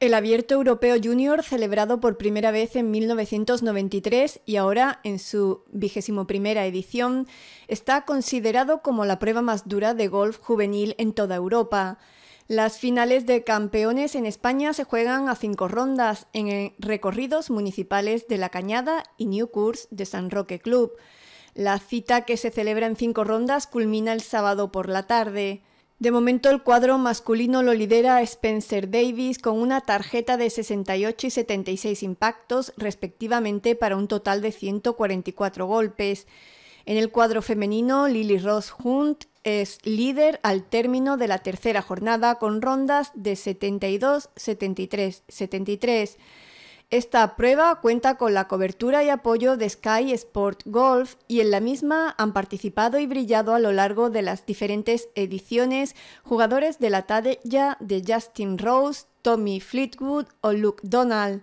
El Abierto Europeo Junior, celebrado por primera vez en 1993 y ahora en su vigésimo primera edición, está considerado como la prueba más dura de golf juvenil en toda Europa. Las finales de campeones en España se juegan a cinco rondas en recorridos municipales de La Cañada y New Course de San Roque Club. La cita que se celebra en cinco rondas culmina el sábado por la tarde. De momento el cuadro masculino lo lidera Spencer Davis con una tarjeta de 68 y 76 impactos respectivamente para un total de 144 golpes. En el cuadro femenino, Lily Ross Hunt es líder al término de la tercera jornada con rondas de 72, 73, 73. Esta prueba cuenta con la cobertura y apoyo de Sky Sport Golf y en la misma han participado y brillado a lo largo de las diferentes ediciones jugadores de la talla de Justin Rose, Tommy Fleetwood o Luke Donald.